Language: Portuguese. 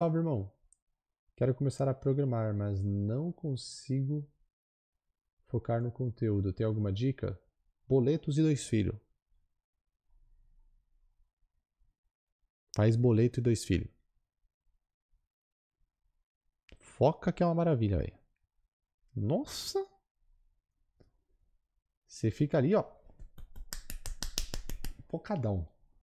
Salve, irmão! Quero começar a programar, mas não consigo focar no conteúdo. Tem alguma dica? Boletos e dois filhos. Faz boleto e dois filhos. Foca que é uma maravilha, velho. Nossa! Você fica ali, ó. Focadão.